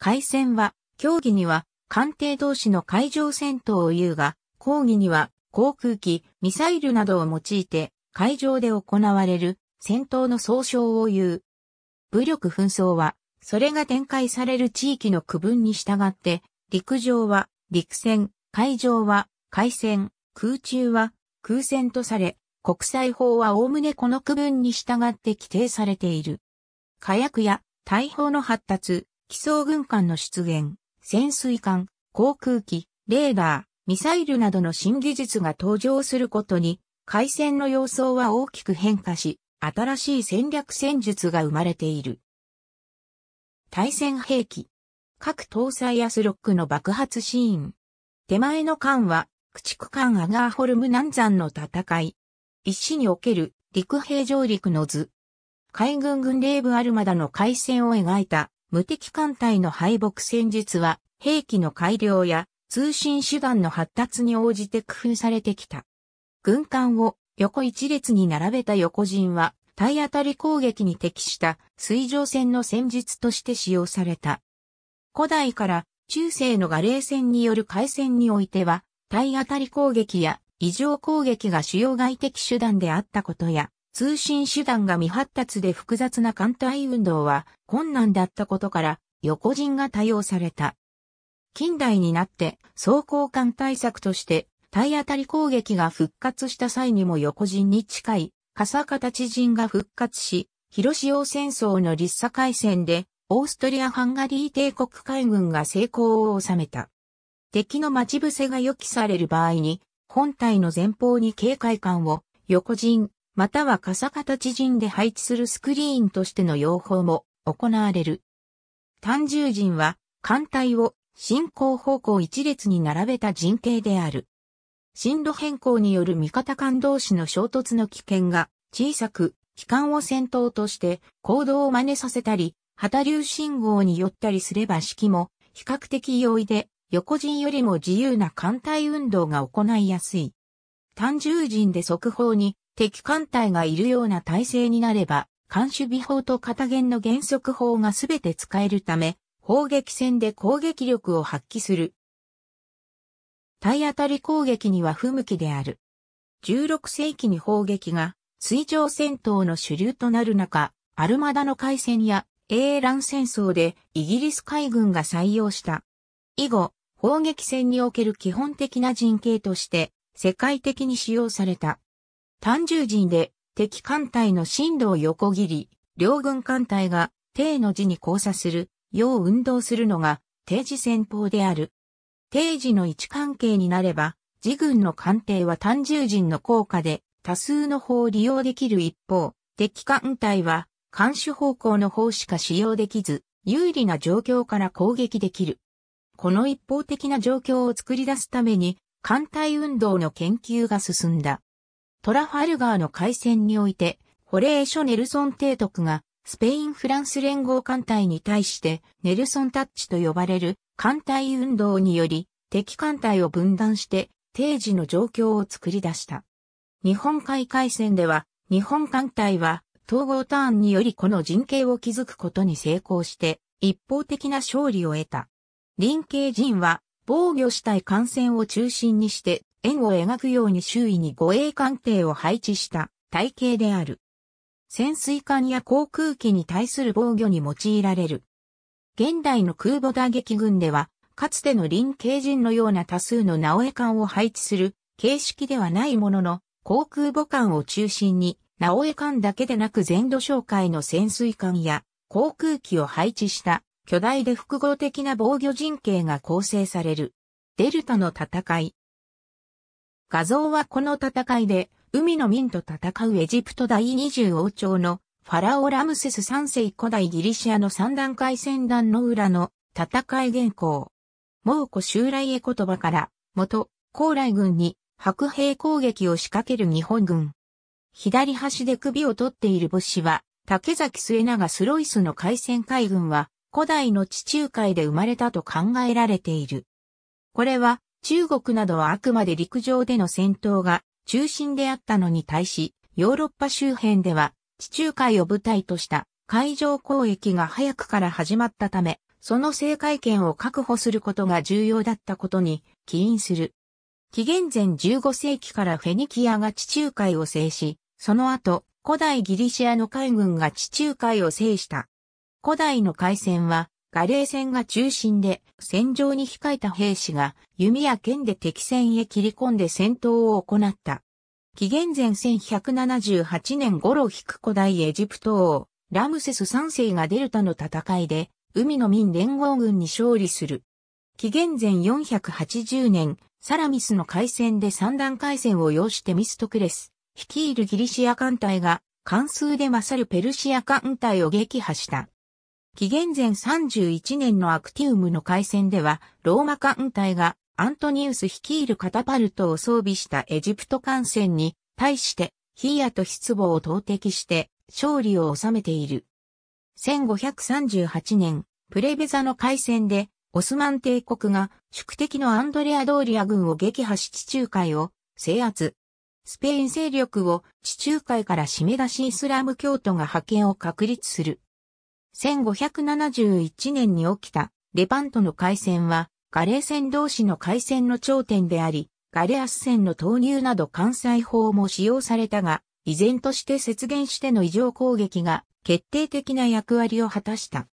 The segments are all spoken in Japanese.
海戦は、競技には、艦艇同士の海上戦闘を言うが、抗議には、航空機、ミサイルなどを用いて、海上で行われる、戦闘の総称を言う。武力紛争は、それが展開される地域の区分に従って、陸上は、陸戦、海上は、海戦、空中は、空戦とされ、国際法は概ねこの区分に従って規定されている。火薬や大砲の発達、機装軍艦の出現、潜水艦、航空機、レーダー、ミサイルなどの新技術が登場することに、海戦の様相は大きく変化し、新しい戦略戦術が生まれている。対戦兵器。各搭載アスロックの爆発シーン。手前の艦は、駆逐艦アガーホルム南山の戦い。一死における陸兵上陸の図。海軍軍令部アルマダの海戦を描いた無敵艦隊の敗北戦術は、兵器の改良や通信手段の発達に応じて工夫されてきた。軍艦を横一列に並べた横陣は、体当たり攻撃に適した水上戦の戦術として使用された。古代から中世のガレー戦による海戦においては、体当たり攻撃や異常攻撃が主要外的手段であったことや、通信手段が未発達で複雑な艦隊運動は困難だったことから横陣が多用された。近代になって装甲艦対策として体当たり攻撃が復活した際にも横陣に近い笠形陣が復活し、広潮戦争の立砂海戦でオーストリア・ハンガリー帝国海軍が成功を収めた。敵の待ち伏せが予期される場合に、本体の前方に警戒艦を横陣、または傘形陣で配置するスクリーンとしての用法も行われる。単獣陣は、艦隊を進行方向一列に並べた陣形である。進路変更による味方間同士の衝突の危険が小さく、機関を先頭として行動を真似させたり、旗流信号によったりすれば式も比較的容易で横陣よりも自由な艦隊運動が行いやすい。単獣陣で速報に敵艦隊がいるような体制になれば、艦守備法と片弦の原則法がすべて使えるため、砲撃戦で攻撃力を発揮する。体当たり攻撃には不向きである。16世紀に砲撃が水上戦闘の主流となる中、アルマダの海戦や英蘭戦争でイギリス海軍が採用した。以後、砲撃戦における基本的な陣形として世界的に使用された。単獣陣で敵艦隊の進路を横切り、両軍艦隊が定の字に交差する、よう運動するのが定時戦法である。定時の位置関係になれば、自軍の艦艇は単獣陣の効果で多数の砲を利用できる一方、敵艦隊は艦首方向の砲しか使用できず、有利な状況から攻撃できる。この一方的な状況を作り出すために、艦隊運動の研究が進んだ。トラファルガーの海戦において、ホレーショ・ネルソン提督が、スペイン・フランス連合艦隊に対して、ネルソンタッチと呼ばれる艦隊運動により、敵艦隊を分断して、定時の状況を作り出した。日本海海戦では、日本艦隊は、統合ターンによりこの陣形を築くことに成功して、一方的な勝利を得た。林慶陣は、防御したい艦船を中心にして、円を描くように周囲に護衛艦艇を配置した体系である。潜水艦や航空機に対する防御に用いられる。現代の空母打撃群では、かつての臨刑陣のような多数の直江艦を配置する形式ではないものの、航空母艦を中心に、直江艦だけでなく全土紹介の潜水艦や航空機を配置した巨大で複合的な防御陣形が構成される。デルタの戦い、画像はこの戦いで、海の民と戦うエジプト第20王朝のファラオラムセス3世古代ギリシアの三段階戦団の裏の戦い原稿。猛虎襲来へ言葉から、元、高麗軍に白兵攻撃を仕掛ける日本軍。左端で首を取っている武士は、竹崎末永スロイスの海戦海軍は、古代の地中海で生まれたと考えられている。これは、中国などはあくまで陸上での戦闘が中心であったのに対し、ヨーロッパ周辺では地中海を舞台とした海上交易が早くから始まったため、その政海権を確保することが重要だったことに起因する。紀元前15世紀からフェニキアが地中海を制し、その後、古代ギリシアの海軍が地中海を制した。古代の海戦はガレー戦が中心で戦場に控えた兵士が弓や剣で敵戦へ切り込んで戦闘を行った。紀元前1178年頃引く古代エジプト王、ラムセス3世がデルタの戦いで、海の民連合軍に勝利する。紀元前480年、サラミスの海戦で三段海戦を要してミストクレス、率いるギリシア艦隊が、関数で勝るペルシア艦隊を撃破した。紀元前31年のアクティウムの海戦では、ローマ艦隊がアントニウス率いるカタパルトを装備したエジプト艦船に対してヒーアと失望を投擲して勝利を収めている。1538年、プレベザの海戦でオスマン帝国が宿敵のアンドレア・ドーリア軍を撃破し地中海を制圧。スペイン勢力を地中海から締め出しイスラム教徒が派遣を確立する。1571年に起きたレパントの海戦は、ガレー戦同士の海戦の頂点であり、ガレアス戦の投入など関西法も使用されたが、依然として節減しての異常攻撃が決定的な役割を果たした。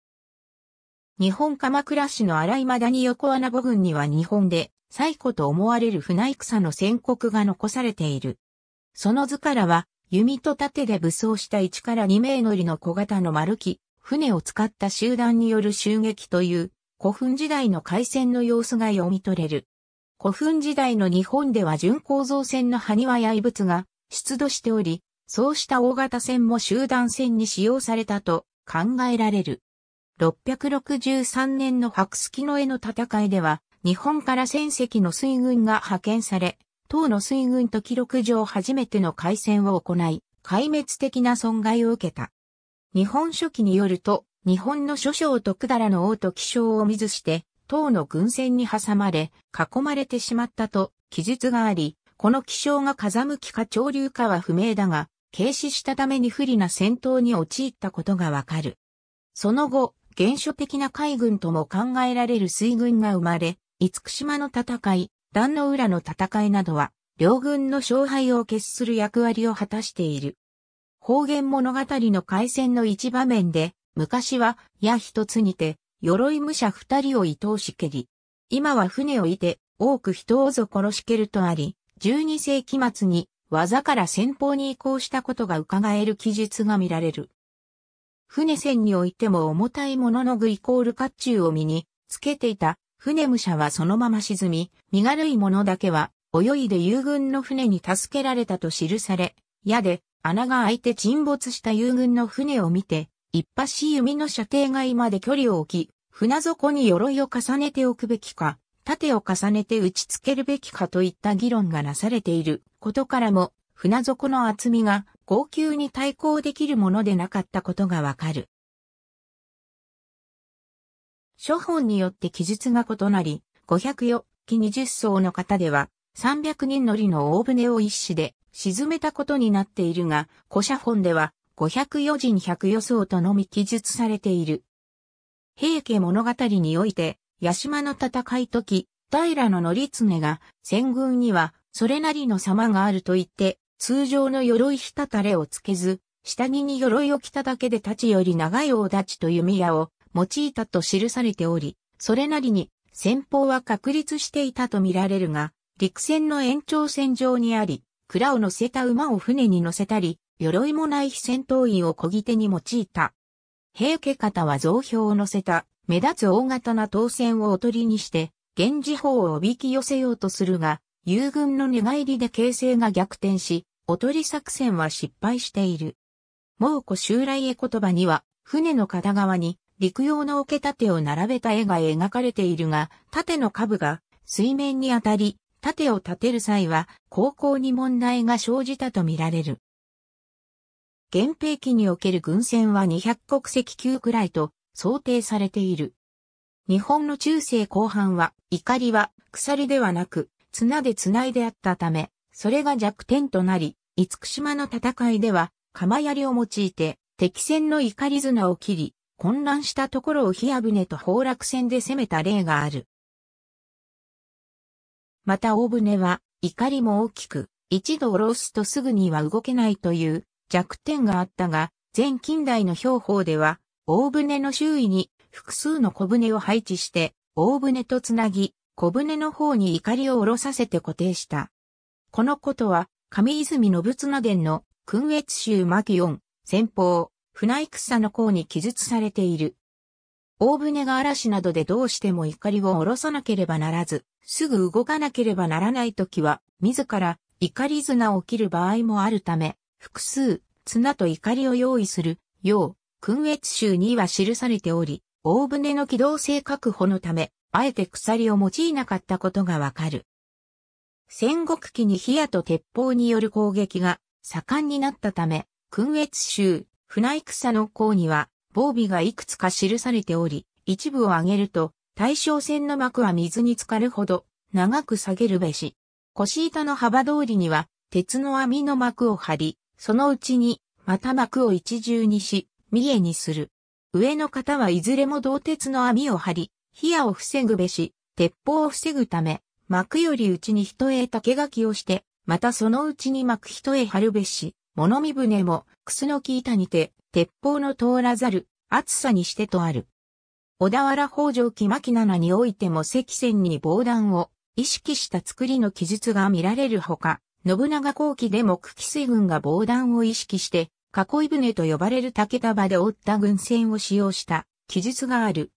日本鎌倉市の荒だ谷横穴母軍には日本で最古と思われる船戦の宣告が残されている。その図からは、弓と盾で武装した1から2名乗りの小型の丸木、船を使った集団による襲撃という古墳時代の海戦の様子が読み取れる。古墳時代の日本では純構造船の埴輪や遺物が出土しており、そうした大型船も集団船に使用されたと考えられる。663年の白月の絵の戦いでは、日本から戦績の水軍が派遣され、当の水軍と記録上初めての海戦を行い、壊滅的な損害を受けた。日本書紀によると、日本の諸将と百済の王と気象を見ずして、唐の軍船に挟まれ、囲まれてしまったと記述があり、この気象が風向きか潮流かは不明だが、軽視したために不利な戦闘に陥ったことがわかる。その後、原初的な海軍とも考えられる水軍が生まれ、厳島の戦い、壇の浦の戦いなどは、両軍の勝敗を決する役割を果たしている。方言物語の回戦の一場面で、昔は、矢一つにて、鎧武者二人を伊藤しけり。今は船をいて、多く人をぞ殺しけるとあり、12世紀末に、技から先方に移行したことが伺える記述が見られる。船船においても重たいものの具イコール甲冑を身に、つけていた、船武者はそのまま沈み、身軽いものだけは、泳いで友軍の船に助けられたと記され、矢で、穴が開いて沈没した友軍の船を見て、一発弓の射程外まで距離を置き、船底に鎧を重ねておくべきか、盾を重ねて打ち付けるべきかといった議論がなされていることからも、船底の厚みが高級に対抗できるものでなかったことがわかる。諸本によって記述が異なり、504期20層の方では、300人乗りの大船を一死で沈めたことになっているが、古写本では504人100予想とのみ記述されている。平家物語において、八島の戦い時、平の則常が戦軍にはそれなりの様があると言って、通常の鎧ひたたれをつけず、下着に鎧を着ただけで立ちより長い大立ちと弓矢を用いたと記されており、それなりに戦法は確立していたと見られるが、陸船の延長線上にあり、蔵を乗せた馬を船に乗せたり、鎧もない非戦闘員を漕ぎ手に用いた。平家方は造票を乗せた、目立つ大型な当船をおとりにして、源氏法をおびき寄せようとするが、友軍の寝返りで形勢が逆転し、おとり作戦は失敗している。猛虎襲来へ言葉には、船の片側に陸用の桶盾を並べた絵が描かれているが、盾の下部が水面に当たり、盾を立てる際は、高校に問題が生じたとみられる。源平期における軍船は200国籍級くらいと想定されている。日本の中世後半は、怒りは鎖ではなく、綱で繋いであったため、それが弱点となり、厳島の戦いでは、釜槍を用いて、敵戦の怒り綱を切り、混乱したところを火矢船と崩落船で攻めた例がある。また大船は、怒りも大きく、一度下ろすとすぐには動けないという弱点があったが、前近代の標法では、大船の周囲に複数の小舟を配置して、大船とつなぎ、小舟の方に怒りを下ろさせて固定した。このことは、上泉信綱伝の、君越州牧音、先方、船戦の項に記述されている。大船が嵐などでどうしても怒りを下ろさなければならず、すぐ動かなければならないときは、自ら怒り綱を切る場合もあるため、複数、綱と怒りを用意する、よう、訓越集には記されており、大船の機動性確保のため、あえて鎖を用いなかったことがわかる。戦国期に火矢と鉄砲による攻撃が盛んになったため、訓越集、船戦の項には、防備がいくつか記されており、一部を挙げると、対象線の膜は水に浸かるほど、長く下げるべし。腰板の幅通りには、鉄の網の膜を張り、そのうちに、また膜を一重にし、三重にする。上の方はいずれも銅鉄の網を張り、冷やを防ぐべし、鉄砲を防ぐため、幕より内に人へ竹垣をして、またそのうちに膜人へ張るべし、物見船も、楠の木板にて、鉄砲の通らざる、暑さにしてとある。小田原北条木巻七においても赤線に防弾を意識した作りの記述が見られるほか、信長後期でも久喜水軍が防弾を意識して、囲い船と呼ばれる竹束で追った軍船を使用した記述がある。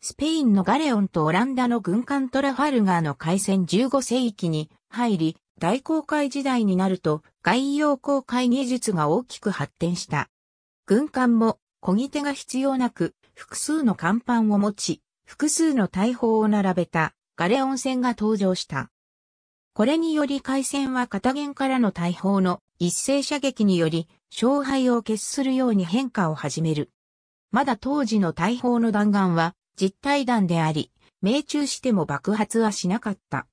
スペインのガレオンとオランダの軍艦トラファルガーの海戦15世紀に入り、大航海時代になると外洋航海技術が大きく発展した。軍艦も漕ぎ手が必要なく、複数の甲板を持ち、複数の大砲を並べたガレオン船が登場した。これにより海戦は片源からの大砲の一斉射撃により勝敗を決するように変化を始める。まだ当時の大砲の弾丸は実体弾であり、命中しても爆発はしなかった。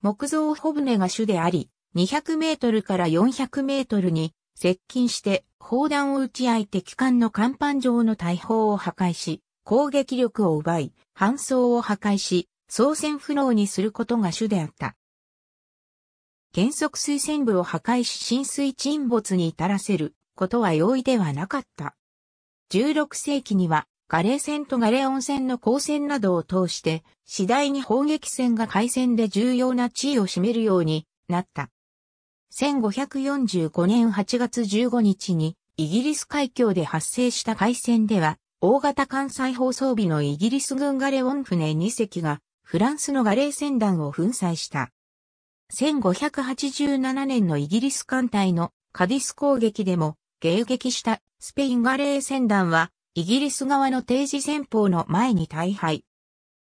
木造小船が主であり、200メートルから400メートルに接近して砲弾を打ち合い敵艦の甲板上の大砲を破壊し、攻撃力を奪い、搬送を破壊し、操船不能にすることが主であった。原則水戦部を破壊し浸水沈没に至らせることは容易ではなかった。16世紀にはガレー船とガレオン泉の交戦などを通して次第に砲撃戦が海戦で重要な地位を占めるようになった。1545年8月15日にイギリス海峡で発生した海戦では、大型艦載放送備のイギリス軍ガレオン船2隻がフランスのガレー船団を粉砕した。1587年のイギリス艦隊のカディス攻撃でも迎撃したスペインガレー船団はイギリス側の定時戦法の前に大敗。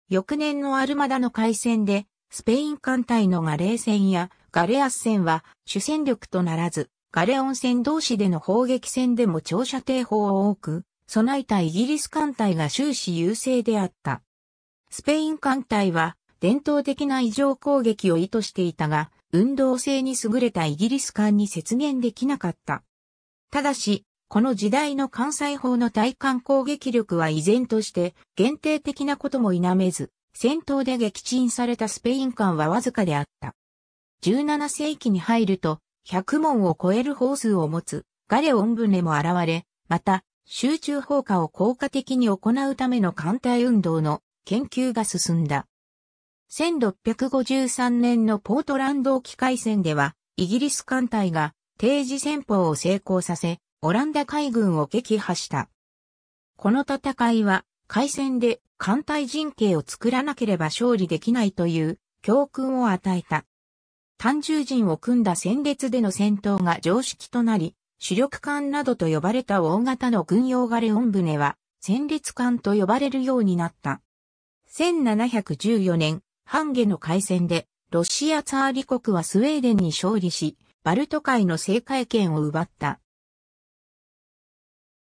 翌年のアルマダの海戦でスペイン艦隊のガレー船やガレアス戦は主戦力とならず、ガレオン戦同士での砲撃戦でも長射程砲を多く、備えたイギリス艦隊が終始優勢であった。スペイン艦隊は伝統的な異常攻撃を意図していたが、運動性に優れたイギリス艦に雪原できなかった。ただし、この時代の艦載砲の対艦攻撃力は依然として限定的なことも否めず、戦闘で撃沈されたスペイン艦はわずかであった。17世紀に入ると、100門を超える法数を持つガレオン船も現れ、また、集中砲火を効果的に行うための艦隊運動の研究が進んだ。1653年のポートランド機海戦では、イギリス艦隊が定時戦法を成功させ、オランダ海軍を撃破した。この戦いは、海戦で艦隊陣形を作らなければ勝利できないという教訓を与えた。単獣陣を組んだ戦列での戦闘が常識となり、主力艦などと呼ばれた大型の軍用ガレオン船は、戦列艦と呼ばれるようになった。1714年、ハンゲの海戦で、ロシアツァーリ国はスウェーデンに勝利し、バルト海の制海権を奪った。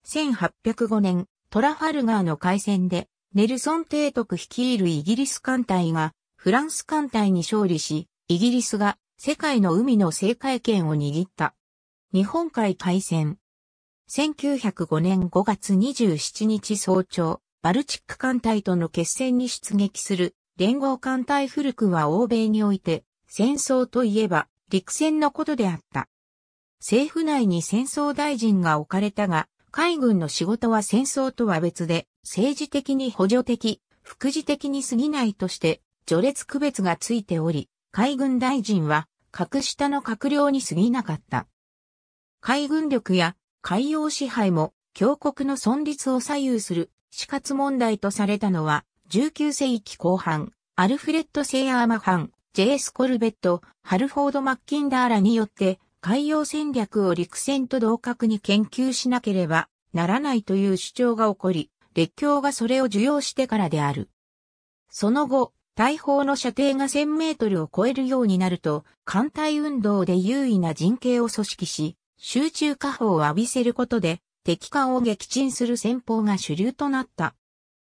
1805年、トラファルガーの海戦で、ネルソン提督率いるイギリス艦隊が、フランス艦隊に勝利し、イギリスが世界の海の政界権を握った。日本海海戦。1905年5月27日早朝、バルチック艦隊との決戦に出撃する連合艦隊古くは欧米において戦争といえば陸戦のことであった。政府内に戦争大臣が置かれたが、海軍の仕事は戦争とは別で、政治的に補助的、副次的に過ぎないとして、序列区別がついており、海軍大臣は格下の閣僚に過ぎなかった。海軍力や海洋支配も強国の存立を左右する死活問題とされたのは19世紀後半、アルフレッド・セイアーマハン、ジェイス・コルベット、ハルフォード・マッキンダーらによって海洋戦略を陸戦と同格に研究しなければならないという主張が起こり、列強がそれを受容してからである。その後、大砲の射程が1000メートルを超えるようになると、艦隊運動で優位な陣形を組織し、集中火砲を浴びせることで、敵艦を撃沈する戦法が主流となった。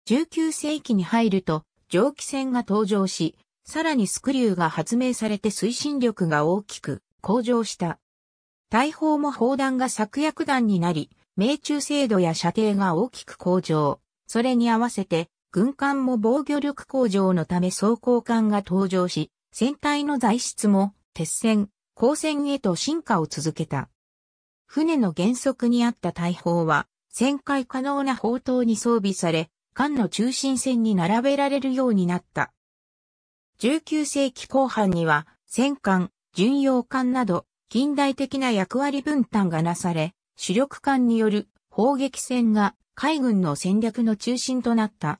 19世紀に入ると、蒸気船が登場し、さらにスクリューが発明されて推進力が大きく向上した。大砲も砲弾が作薬弾になり、命中精度や射程が大きく向上。それに合わせて軍艦も防御力向上のため装甲艦が登場し、船体の材質も鉄線、光線へと進化を続けた。船の原則にあった大砲は、旋回可能な砲塔に装備され、艦の中心線に並べられるようになった。19世紀後半には、戦艦、巡洋艦など、近代的な役割分担がなされ、主力艦による砲撃戦が海軍の戦略の中心となった。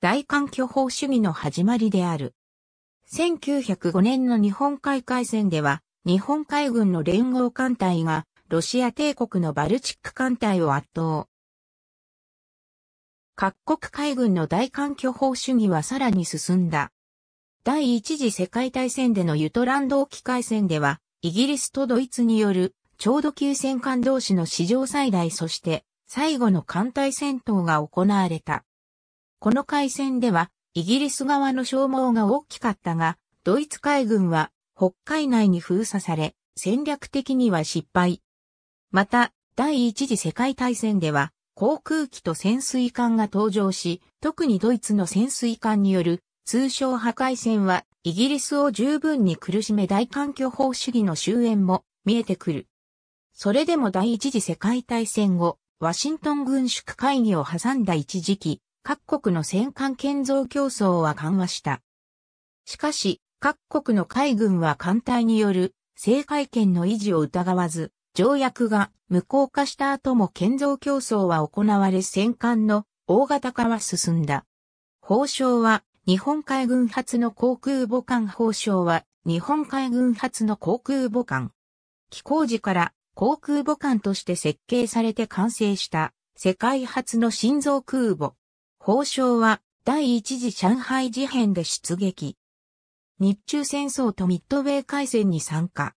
大環巨法主義の始まりである。1905年の日本海海戦では、日本海軍の連合艦隊が、ロシア帝国のバルチック艦隊を圧倒。各国海軍の大環巨法主義はさらに進んだ。第一次世界大戦でのユトランド沖海戦では、イギリスとドイツによる、ちょうど急戦艦同士の史上最大そして、最後の艦隊戦闘が行われた。この海戦では、イギリス側の消耗が大きかったが、ドイツ海軍は北海内に封鎖され、戦略的には失敗。また、第一次世界大戦では、航空機と潜水艦が登場し、特にドイツの潜水艦による通称破壊戦は、イギリスを十分に苦しめ大環境法主義の終焉も見えてくる。それでも第一次世界大戦後、ワシントン軍縮会議を挟んだ一時期、各国の戦艦建造競争は緩和した。しかし、各国の海軍は艦隊による制海権の維持を疑わず、条約が無効化した後も建造競争は行われ戦艦の大型化は進んだ。法相は日本海軍発の航空母艦法相は日本海軍発の航空母艦。寄港時から航空母艦として設計されて完成した世界初の心臓空母。法相は第一次上海事変で出撃。日中戦争とミッドウェー海戦に参加。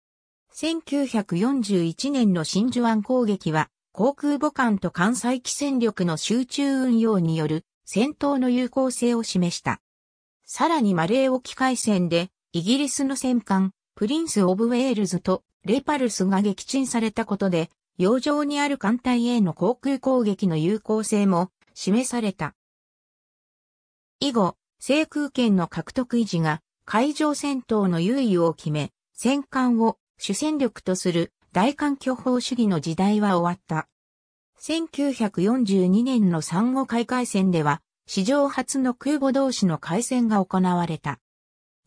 1941年の真珠湾攻撃は、航空母艦と艦載機戦力の集中運用による戦闘の有効性を示した。さらにマレー沖海戦で、イギリスの戦艦、プリンス・オブ・ウェールズとレパルスが撃沈されたことで、洋上にある艦隊への航空攻撃の有効性も示された。以後、制空権の獲得維持が海上戦闘の優位を決め、戦艦を主戦力とする大艦巨砲主義の時代は終わった。1942年の産後海海戦では、史上初の空母同士の海戦が行われた。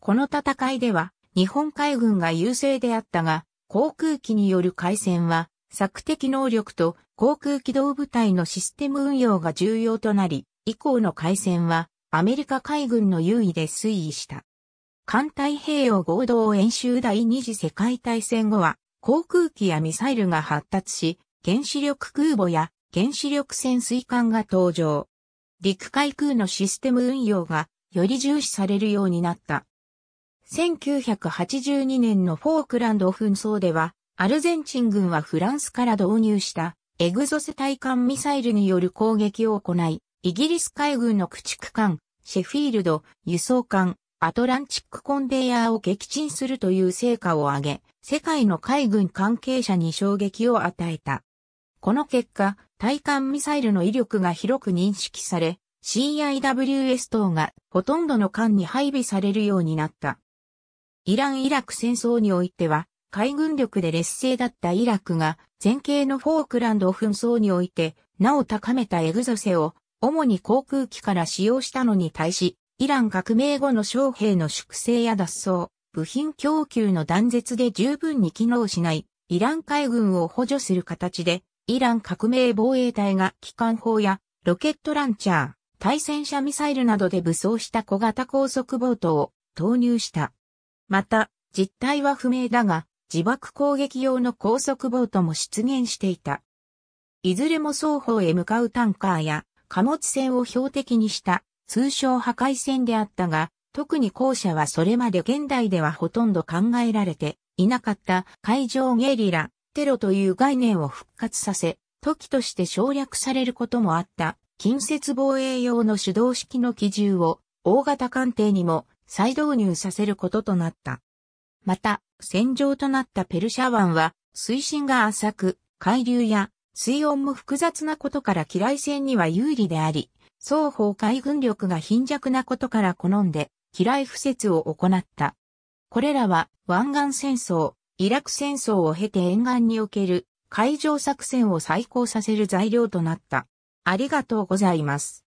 この戦いでは、日本海軍が優勢であったが、航空機による海戦は、作敵能力と航空機動部隊のシステム運用が重要となり、以降の海戦は、アメリカ海軍の優位で推移した。艦太平洋合同演習第二次世界大戦後は、航空機やミサイルが発達し、原子力空母や原子力潜水艦が登場。陸海空のシステム運用がより重視されるようになった。1982年のフォークランド紛争では、アルゼンチン軍はフランスから導入したエグゾス対艦ミサイルによる攻撃を行い、イギリス海軍の駆逐艦、シェフィールド、輸送艦、アトランチックコンベヤーを撃沈するという成果を挙げ、世界の海軍関係者に衝撃を与えた。この結果、対艦ミサイルの威力が広く認識され、CIWS 等がほとんどの艦に配備されるようになった。イラン・イラク戦争においては、海軍力で劣勢だったイラクが、前景のフォークランド紛争において、なお高めたエグゾセを主に航空機から使用したのに対し、イラン革命後の将兵の粛清や脱走、部品供給の断絶で十分に機能しない、イラン海軍を補助する形で、イラン革命防衛隊が機関砲やロケットランチャー、対戦車ミサイルなどで武装した小型高速ボートを投入した。また、実態は不明だが、自爆攻撃用の高速ボートも出現していた。いずれも双方へ向かうタンカーや貨物船を標的にした通称破壊船であったが、特に後者はそれまで現代ではほとんど考えられていなかった海上ゲリラ、テロという概念を復活させ、時として省略されることもあった近接防衛用の手動式の機銃を大型艦艇にも再導入させることとなった。また、戦場となったペルシャ湾は水深が浅く、海流や水温も複雑なことから機雷戦には有利であり、双方海軍力が貧弱なことから好んで、機雷不説を行った。これらは湾岸戦争、イラク戦争を経て沿岸における海上作戦を再興させる材料となった。ありがとうございます。